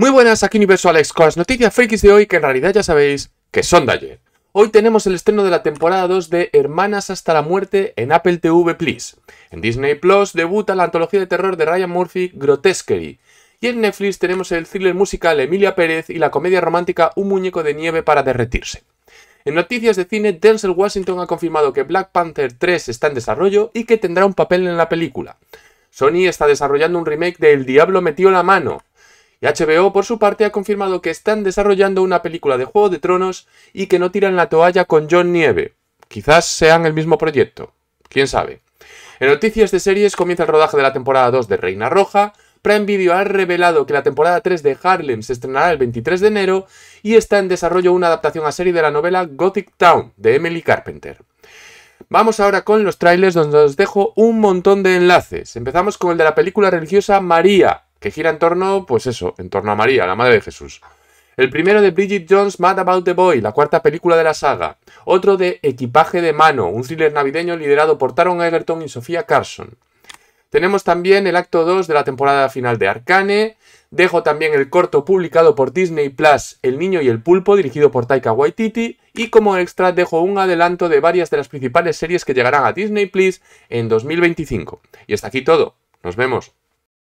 Muy buenas, aquí Universo Alex con las noticias frikis de hoy que en realidad ya sabéis que son de ayer. Hoy tenemos el estreno de la temporada 2 de Hermanas hasta la muerte en Apple TV Please. En Disney Plus debuta la antología de terror de Ryan Murphy Grotesquerie. Y en Netflix tenemos el thriller musical Emilia Pérez y la comedia romántica Un muñeco de nieve para derretirse. En noticias de cine, Denzel Washington ha confirmado que Black Panther 3 está en desarrollo y que tendrá un papel en la película. Sony está desarrollando un remake de El Diablo metió la mano, y HBO, por su parte, ha confirmado que están desarrollando una película de Juego de Tronos y que no tiran la toalla con John Nieve. Quizás sean el mismo proyecto. Quién sabe. En noticias de series comienza el rodaje de la temporada 2 de Reina Roja. Prime Video ha revelado que la temporada 3 de Harlem se estrenará el 23 de enero y está en desarrollo una adaptación a serie de la novela Gothic Town de Emily Carpenter. Vamos ahora con los trailers donde os dejo un montón de enlaces. Empezamos con el de la película religiosa María, que gira en torno, pues eso, en torno a María, la madre de Jesús. El primero de Bridget Jones, Mad About the Boy, la cuarta película de la saga. Otro de Equipaje de Mano, un thriller navideño liderado por Taron Egerton y Sofía Carson. Tenemos también el acto 2 de la temporada final de Arcane. Dejo también el corto publicado por Disney Plus, El Niño y el Pulpo, dirigido por Taika Waititi. Y como extra dejo un adelanto de varias de las principales series que llegarán a Disney Plus en 2025. Y hasta aquí todo. Nos vemos.